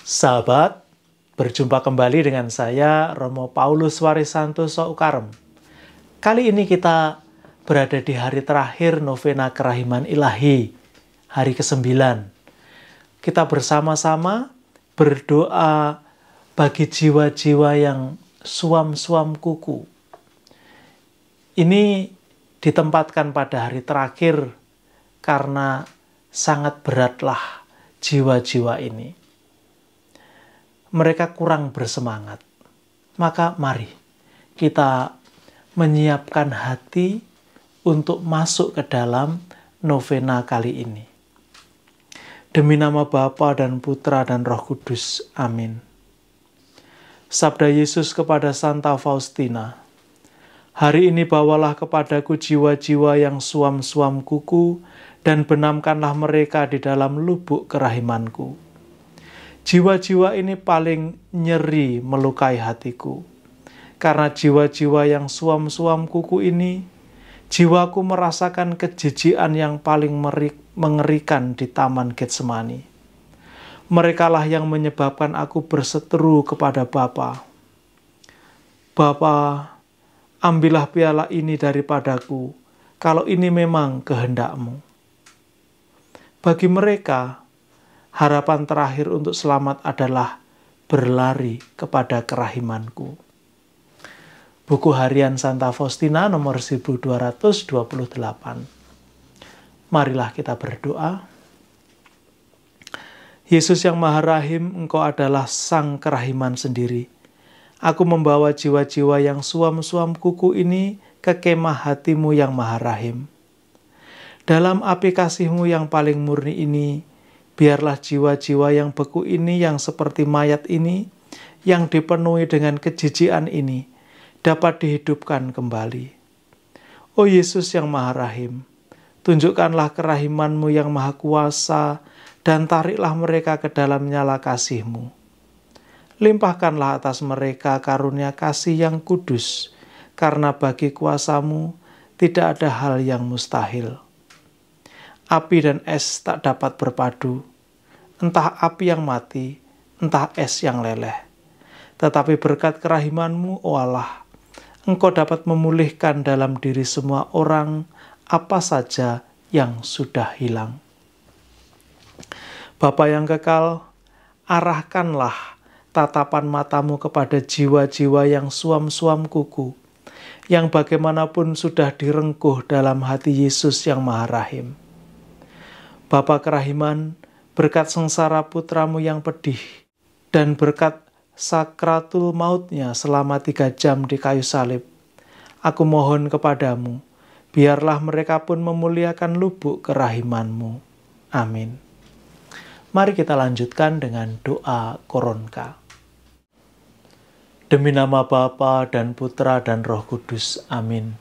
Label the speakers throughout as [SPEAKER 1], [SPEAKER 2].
[SPEAKER 1] Sahabat, berjumpa kembali dengan saya Romo Paulus Warisanto Soekarem. Kali ini kita berada di hari terakhir novena kerahiman ilahi, hari ke-9. Kita bersama-sama berdoa bagi jiwa-jiwa yang suam-suam kuku. Ini ditempatkan pada hari terakhir karena sangat beratlah jiwa-jiwa ini mereka kurang bersemangat. Maka mari kita menyiapkan hati untuk masuk ke dalam novena kali ini. Demi nama Bapa dan Putra dan Roh Kudus. Amin. Sabda Yesus kepada Santa Faustina, Hari ini bawalah kepadaku jiwa-jiwa yang suam-suam kuku, dan benamkanlah mereka di dalam lubuk kerahimanku Jiwa-jiwa ini paling nyeri melukai hatiku. Karena jiwa-jiwa yang suam-suam kuku ini, jiwaku merasakan kejijian yang paling mengerikan di Taman Getsemani. Merekalah yang menyebabkan aku berseteru kepada Bapa. Bapa, ambillah piala ini daripadaku, kalau ini memang kehendakmu. Bagi mereka, harapan terakhir untuk selamat adalah berlari kepada kerahimanku. Buku Harian Santa Faustina nomor 1228. Marilah kita berdoa. Yesus yang Maha Rahim, Engkau adalah Sang Kerahiman sendiri. Aku membawa jiwa-jiwa yang suam-suam kuku ini ke kemah hatimu yang Maha Rahim. Dalam api kasihmu yang paling murni ini, Biarlah jiwa-jiwa yang beku ini, yang seperti mayat ini, yang dipenuhi dengan kejijian ini, dapat dihidupkan kembali. Oh Yesus yang Maha Rahim, tunjukkanlah kerahimanmu yang Maha Kuasa, dan tariklah mereka ke dalam nyala kasihmu. Limpahkanlah atas mereka karunia kasih yang kudus, karena bagi kuasamu tidak ada hal yang mustahil. Api dan es tak dapat berpadu, entah api yang mati, entah es yang leleh. Tetapi berkat kerahimanmu, O Allah, engkau dapat memulihkan dalam diri semua orang apa saja yang sudah hilang. Bapa yang kekal, arahkanlah tatapan matamu kepada jiwa-jiwa yang suam-suam kuku, yang bagaimanapun sudah direngkuh dalam hati Yesus yang Maha Rahim. Bapa kerahiman, berkat sengsara putramu yang pedih, dan berkat sakratul mautnya selama tiga jam di kayu salib. Aku mohon kepadamu, biarlah mereka pun memuliakan lubuk kerahimanmu. Amin. Mari kita lanjutkan dengan doa koronka. Demi nama Bapa dan Putra dan Roh Kudus. Amin.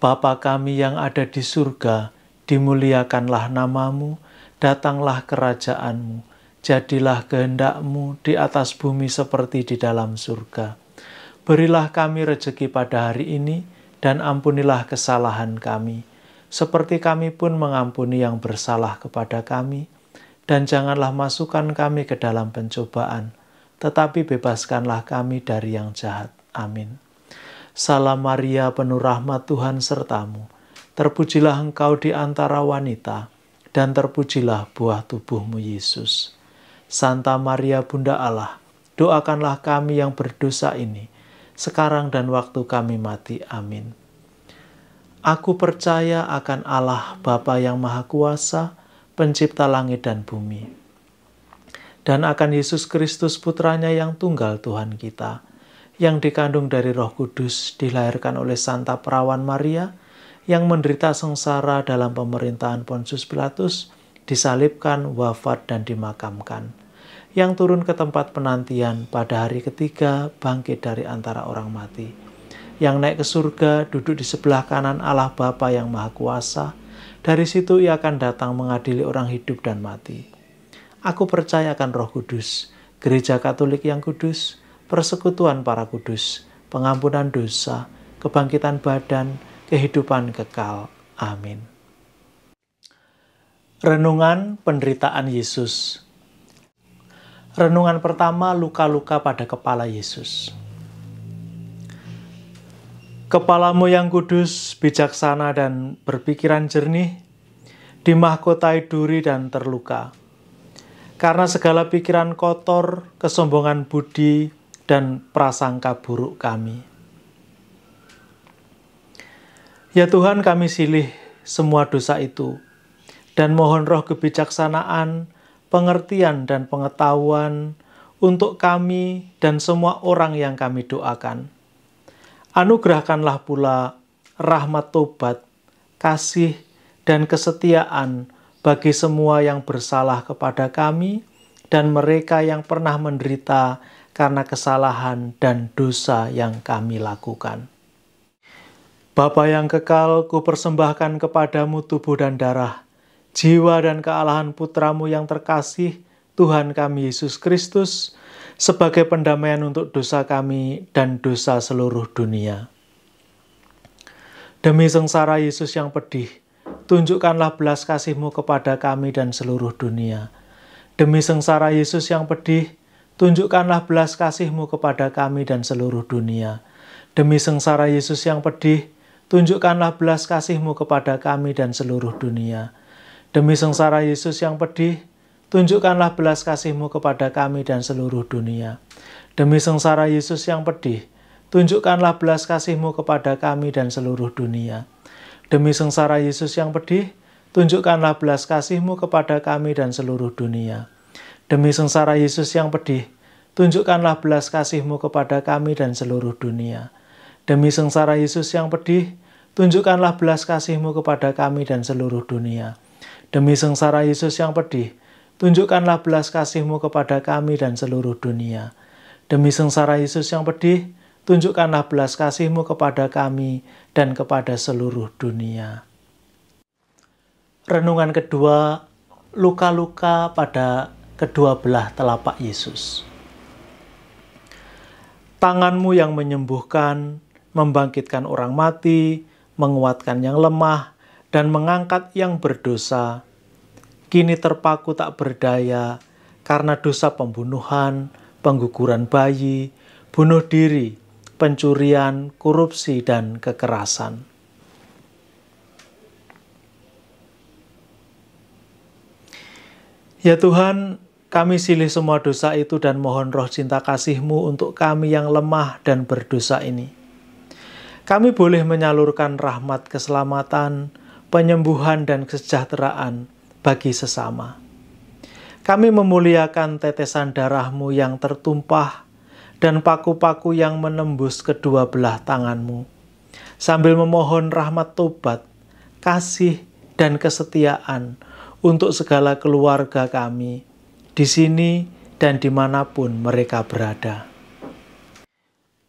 [SPEAKER 1] Bapa kami yang ada di surga, dimuliakanlah namamu, datanglah kerajaanmu, jadilah kehendakmu di atas bumi seperti di dalam surga. Berilah kami rejeki pada hari ini, dan ampunilah kesalahan kami, seperti kami pun mengampuni yang bersalah kepada kami. Dan janganlah masukkan kami ke dalam pencobaan, tetapi bebaskanlah kami dari yang jahat. Amin. Salam Maria, penuh rahmat Tuhan sertamu. Terpujilah engkau di antara wanita dan terpujilah buah tubuhmu Yesus. Santa Maria Bunda Allah, doakanlah kami yang berdosa ini, sekarang dan waktu kami mati. Amin. Aku percaya akan Allah Bapa yang Maha Kuasa, pencipta langit dan bumi, dan akan Yesus Kristus putranya yang tunggal Tuhan kita, yang dikandung dari roh kudus, dilahirkan oleh Santa Perawan Maria, yang menderita sengsara dalam pemerintahan Pontius Pilatus disalibkan, wafat, dan dimakamkan, yang turun ke tempat penantian pada hari ketiga bangkit dari antara orang mati, yang naik ke surga duduk di sebelah kanan Allah Bapa yang Maha Kuasa, dari situ ia akan datang mengadili orang hidup dan mati. Aku percaya akan roh kudus, gereja katolik yang kudus, persekutuan para kudus, pengampunan dosa, kebangkitan badan, kehidupan kekal. Amin. Renungan penderitaan Yesus. Renungan pertama luka-luka pada kepala Yesus. Kepalamu yang kudus, bijaksana dan berpikiran jernih, dimahkotai duri dan terluka. Karena segala pikiran kotor, kesombongan budi, dan prasangka buruk kami. Ya Tuhan kami silih semua dosa itu, dan mohon roh kebijaksanaan, pengertian, dan pengetahuan untuk kami dan semua orang yang kami doakan. Anugerahkanlah pula rahmat tobat, kasih, dan kesetiaan bagi semua yang bersalah kepada kami dan mereka yang pernah menderita karena kesalahan dan dosa yang kami lakukan. Bapa yang kekal, ku persembahkan kepadamu tubuh dan darah, jiwa dan kealahan putramu yang terkasih, Tuhan kami Yesus Kristus, sebagai pendamaian untuk dosa kami dan dosa seluruh dunia. Demi sengsara Yesus yang pedih, tunjukkanlah belas kasihmu kepada kami dan seluruh dunia. Demi sengsara Yesus yang pedih, tunjukkanlah belas kasihmu kepada kami dan seluruh dunia. Demi sengsara Yesus yang pedih, Tunjukkanlah belas kasihmu kepada kami dan seluruh dunia. Demi sengsara Yesus yang pedih, tunjukkanlah belas kasihmu kepada kami dan seluruh dunia. Demi sengsara Yesus yang pedih, tunjukkanlah belas kasihmu kepada kami dan seluruh dunia. Demi sengsara Yesus yang pedih, tunjukkanlah belas kasihmu kepada kami dan seluruh dunia. Demi sengsara Yesus yang pedih, tunjukkanlah belas kasihmu kepada kami dan seluruh dunia. Demi sengsara Yesus yang pedih, Tunjukkanlah belas kasihmu kepada kami dan seluruh dunia. Demi sengsara Yesus yang pedih, tunjukkanlah belas kasihmu kepada kami dan seluruh dunia. Demi sengsara Yesus yang pedih, tunjukkanlah belas kasihmu kepada kami dan kepada seluruh dunia. Renungan kedua, luka-luka pada kedua belah telapak Yesus. Tanganmu yang menyembuhkan, membangkitkan orang mati, menguatkan yang lemah, dan mengangkat yang berdosa. Kini terpaku tak berdaya karena dosa pembunuhan, pengguguran bayi, bunuh diri, pencurian, korupsi, dan kekerasan. Ya Tuhan, kami silih semua dosa itu dan mohon roh cinta kasih-Mu untuk kami yang lemah dan berdosa ini kami boleh menyalurkan rahmat keselamatan, penyembuhan, dan kesejahteraan bagi sesama. Kami memuliakan tetesan darahmu yang tertumpah dan paku-paku yang menembus kedua belah tanganmu, sambil memohon rahmat tobat, kasih, dan kesetiaan untuk segala keluarga kami, di sini dan dimanapun mereka berada.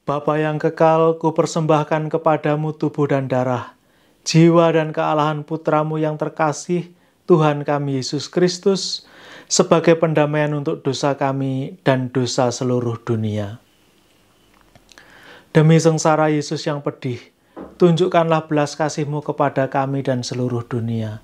[SPEAKER 1] Bapa yang kekal, ku persembahkan kepadamu tubuh dan darah, jiwa dan kealahan putramu yang terkasih, Tuhan kami Yesus Kristus, sebagai pendamaian untuk dosa kami dan dosa seluruh dunia. Demi sengsara Yesus yang pedih, tunjukkanlah belas kasihmu kepada kami dan seluruh dunia.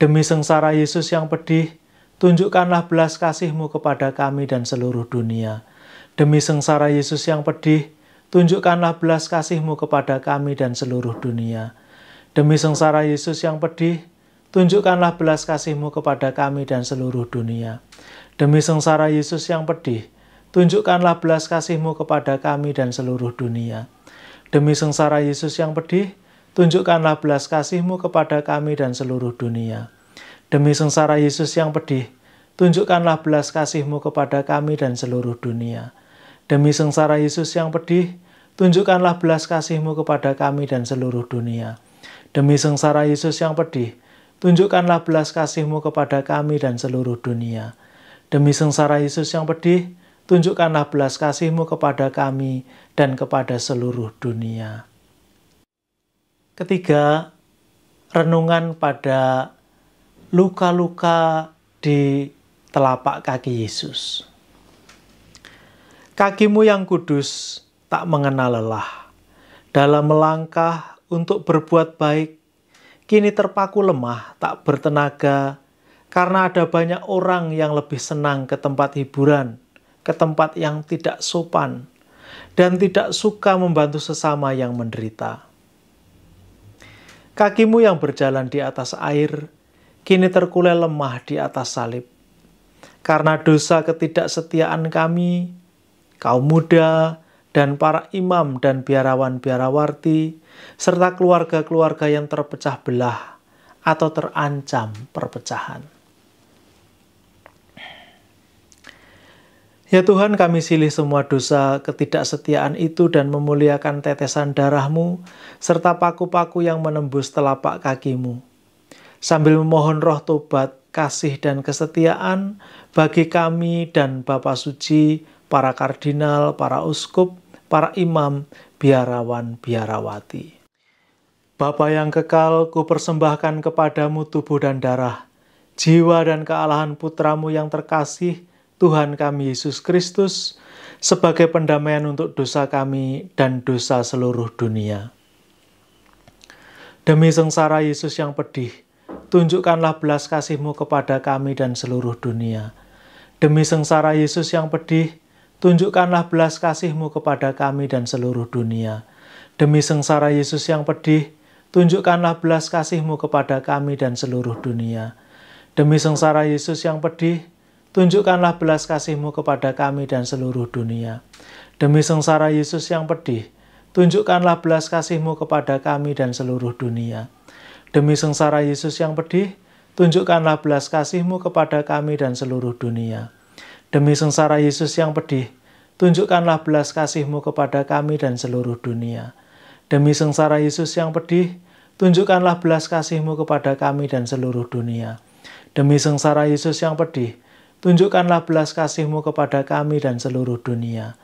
[SPEAKER 1] Demi sengsara Yesus yang pedih, tunjukkanlah belas kasihmu kepada kami dan seluruh dunia. Demi sengsara Yesus yang pedih, tunjukkanlah belas kasihmu kepada kami dan seluruh dunia. Demi sengsara Yesus yang pedih, tunjukkanlah belas kasihmu kepada kami dan seluruh dunia. Demi sengsara Yesus yang pedih, tunjukkanlah belas kasihmu kepada kami dan seluruh dunia. Demi sengsara Yesus yang pedih, tunjukkanlah belas kasihmu kepada kami dan seluruh dunia. Demi sengsara Yesus yang pedih, tunjukkanlah belas kasihmu kepada kami dan seluruh dunia. Demi sengsara Yesus yang pedih, tunjukkanlah belas kasihmu kepada kami dan seluruh dunia. Demi sengsara Yesus yang pedih, tunjukkanlah belas kasihmu kepada kami dan seluruh dunia. Demi sengsara Yesus yang pedih, tunjukkanlah belas kasihmu kepada kami dan kepada seluruh dunia. Ketiga, renungan pada luka-luka di telapak kaki Yesus. Kakimu yang kudus tak mengenal lelah. Dalam melangkah untuk berbuat baik, kini terpaku lemah, tak bertenaga, karena ada banyak orang yang lebih senang ke tempat hiburan, ke tempat yang tidak sopan, dan tidak suka membantu sesama yang menderita. Kakimu yang berjalan di atas air, kini terkulai lemah di atas salib. Karena dosa ketidaksetiaan kami, kaum muda, dan para imam dan biarawan-biarawarti, serta keluarga-keluarga yang terpecah belah atau terancam perpecahan. Ya Tuhan kami silih semua dosa ketidaksetiaan itu dan memuliakan tetesan darahmu serta paku-paku yang menembus telapak kakimu. Sambil memohon roh tobat, kasih dan kesetiaan bagi kami dan Bapa Suci para kardinal, para uskup, para imam, biarawan-biarawati. Bapa yang kekal, ku persembahkan kepadamu tubuh dan darah, jiwa dan kealahan putramu yang terkasih, Tuhan kami Yesus Kristus, sebagai pendamaian untuk dosa kami dan dosa seluruh dunia. Demi sengsara Yesus yang pedih, tunjukkanlah belas kasihmu kepada kami dan seluruh dunia. Demi sengsara Yesus yang pedih, Tunjukkanlah belas kasihMu kepada kami dan seluruh dunia. Demi sengsara Yesus yang pedih, tunjukkanlah belas kasihMu kepada kami dan seluruh dunia. Demi sengsara Yesus yang pedih, tunjukkanlah belas kasihMu kepada kami dan seluruh dunia. Demi sengsara Yesus yang pedih, tunjukkanlah belas kasihMu kepada kami dan seluruh dunia. Demi sengsara Yesus yang pedih, tunjukkanlah belas kasihMu kepada kami dan seluruh dunia. Demi sengsara Yesus yang pedih, tunjukkanlah belas kasihmu kepada kami dan seluruh dunia. Demi sengsara Yesus yang pedih, tunjukkanlah belas kasihmu kepada kami dan seluruh dunia. Demi sengsara Yesus yang pedih, tunjukkanlah belas kasihmu kepada kami dan seluruh dunia.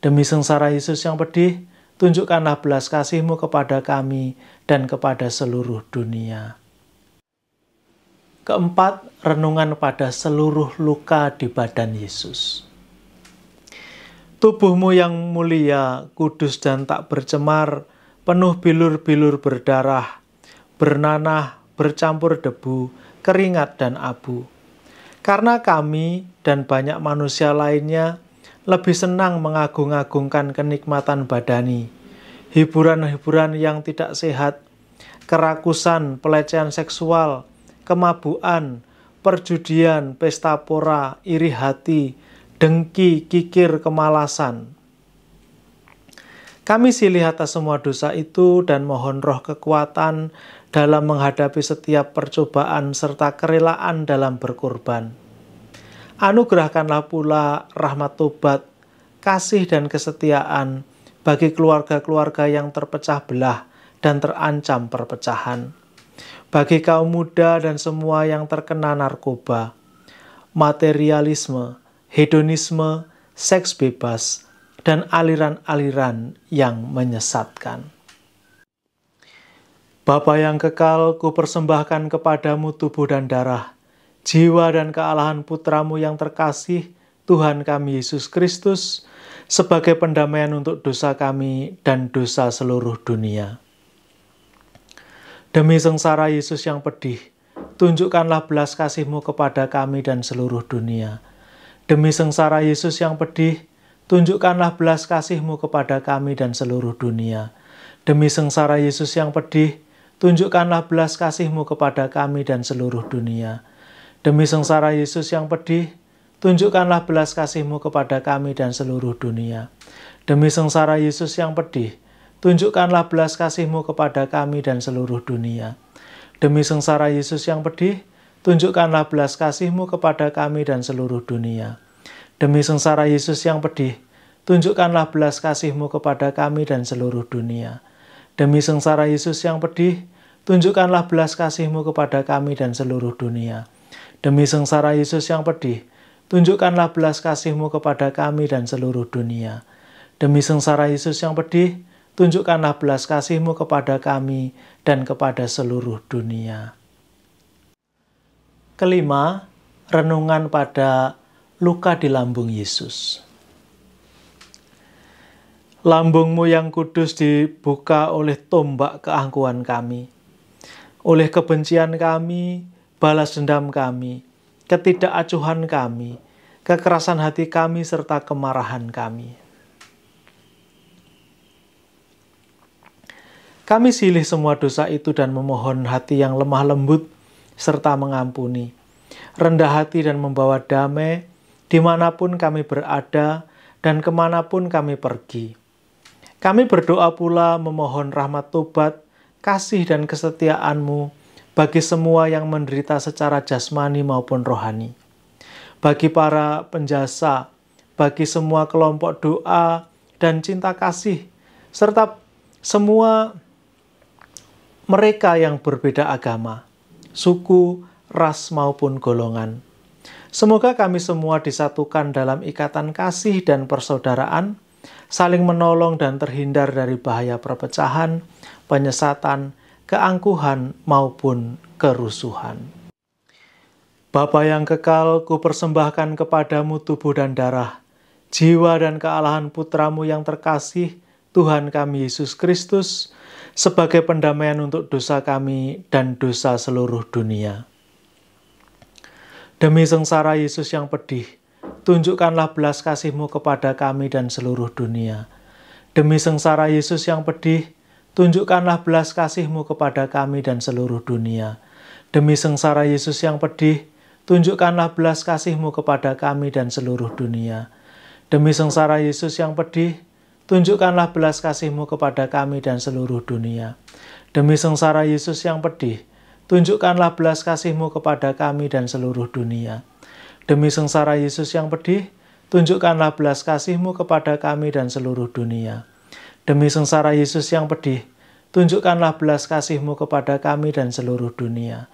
[SPEAKER 1] Demi sengsara Yesus yang pedih, tunjukkanlah belas kasihmu kepada kami dan kepada seluruh dunia. Keempat, renungan pada seluruh luka di badan Yesus. Tubuhmu yang mulia, kudus dan tak bercemar, penuh bilur-bilur berdarah, bernanah, bercampur debu, keringat dan abu. Karena kami dan banyak manusia lainnya lebih senang mengagung-agungkan kenikmatan badani, hiburan-hiburan yang tidak sehat, kerakusan, pelecehan seksual, kemabuan, perjudian, pesta pora, iri hati, dengki, kikir, kemalasan. Kami silih atas semua dosa itu dan mohon roh kekuatan dalam menghadapi setiap percobaan serta kerelaan dalam berkorban. Anugerahkanlah pula rahmat tobat, kasih dan kesetiaan bagi keluarga-keluarga yang terpecah belah dan terancam perpecahan bagi kaum muda dan semua yang terkena narkoba, materialisme, hedonisme, seks bebas, dan aliran-aliran yang menyesatkan. Bapa yang kekal, ku persembahkan kepadamu tubuh dan darah, jiwa dan kealahan putramu yang terkasih, Tuhan kami Yesus Kristus, sebagai pendamaian untuk dosa kami dan dosa seluruh dunia. Demi sengsara Yesus yang pedih, tunjukkanlah belas kasihmu kepada kami dan seluruh dunia. Demi sengsara Yesus yang pedih, tunjukkanlah belas kasihmu kepada kami dan seluruh dunia. Demi sengsara Yesus yang pedih, tunjukkanlah belas kasihmu kepada kami dan seluruh dunia. Demi sengsara Yesus yang pedih, tunjukkanlah belas kasihmu kepada kami dan seluruh dunia. Demi sengsara Yesus yang pedih, tunjukkanlah belas kasihmu kepada kami dan seluruh dunia. Demi sengsara Yesus yang pedih, tunjukkanlah belas kasihmu kepada kami dan seluruh dunia. Demi sengsara Yesus yang pedih, tunjukkanlah belas kasihmu kepada kami dan seluruh dunia. Demi sengsara Yesus yang pedih, tunjukkanlah belas kasihmu kepada kami dan seluruh dunia. Demi sengsara Yesus yang pedih, tunjukkanlah belas kasihmu kepada kami dan seluruh dunia. Demi sengsara Yesus yang pedih, tunjukkanlah belas kasihmu kepada kami dan kepada seluruh dunia. Kelima, renungan pada luka di lambung Yesus. Lambungmu yang kudus dibuka oleh tombak keangkuhan kami, oleh kebencian kami, balas dendam kami, ketidakacuhan kami, kekerasan hati kami, serta kemarahan kami. Kami silih semua dosa itu dan memohon hati yang lemah lembut serta mengampuni. Rendah hati dan membawa damai dimanapun kami berada dan kemanapun kami pergi. Kami berdoa pula memohon rahmat tobat, kasih dan kesetiaanMu bagi semua yang menderita secara jasmani maupun rohani. Bagi para penjasa, bagi semua kelompok doa dan cinta kasih, serta semua mereka yang berbeda agama, suku, ras, maupun golongan. Semoga kami semua disatukan dalam ikatan kasih dan persaudaraan, saling menolong dan terhindar dari bahaya perpecahan, penyesatan, keangkuhan, maupun kerusuhan. Bapa yang kekal, ku persembahkan kepadamu tubuh dan darah, jiwa dan kealahan putramu yang terkasih, Tuhan kami Yesus Kristus, sebagai pendamaian untuk dosa kami dan dosa seluruh dunia. Demi sengsara Yesus yang pedih, tunjukkanlah belas kasihMu kepada kami dan seluruh dunia. Demi sengsara Yesus yang pedih, tunjukkanlah belas kasihMu kepada kami dan seluruh dunia. Demi sengsara Yesus yang pedih, tunjukkanlah belas kasihMu kepada kami dan seluruh dunia. Demi sengsara Yesus yang pedih, tunjukkanlah belas kasihmu kepada kami dan seluruh dunia. Demi sengsara Yesus yang pedih, tunjukkanlah belas kasihmu kepada kami dan seluruh dunia. Demi sengsara Yesus yang pedih, tunjukkanlah belas kasihmu kepada kami dan seluruh dunia. Demi sengsara Yesus yang pedih, tunjukkanlah belas kasihmu kepada kami dan seluruh dunia.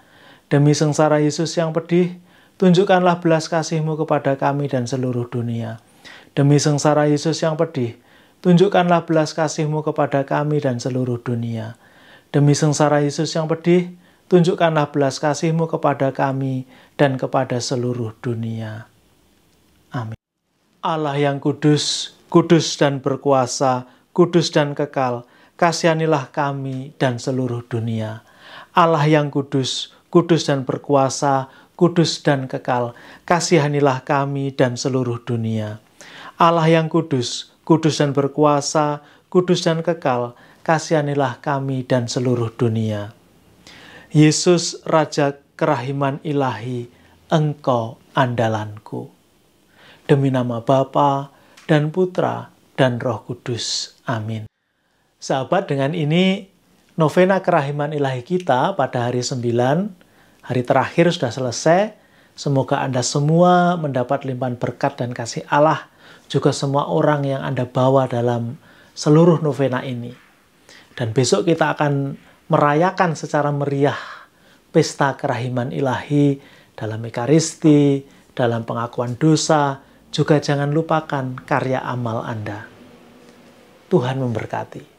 [SPEAKER 1] Demi sengsara Yesus yang pedih, tunjukkanlah belas kasihmu kepada kami dan seluruh dunia. Demi sengsara Yesus yang pedih, Tunjukkanlah belas kasihmu kepada kami dan seluruh dunia. Demi sengsara Yesus yang pedih, tunjukkanlah belas kasihmu kepada kami dan kepada seluruh dunia. Amin. Allah yang kudus, kudus dan berkuasa, kudus dan kekal, kasihanilah kami dan seluruh dunia. Allah yang kudus, kudus dan berkuasa, kudus dan kekal, kasihanilah kami dan seluruh dunia. Allah yang kudus, kudus dan berkuasa, kudus dan kekal, kasihanilah kami dan seluruh dunia. Yesus Raja Kerahiman Ilahi, Engkau andalanku. Demi nama Bapa dan Putra dan Roh Kudus. Amin. Sahabat, dengan ini novena kerahiman ilahi kita pada hari 9, hari terakhir sudah selesai. Semoga Anda semua mendapat limpahan berkat dan kasih Allah juga semua orang yang Anda bawa dalam seluruh novena ini. Dan besok kita akan merayakan secara meriah pesta kerahiman ilahi dalam Ekaristi, dalam pengakuan dosa, juga jangan lupakan karya amal Anda. Tuhan memberkati.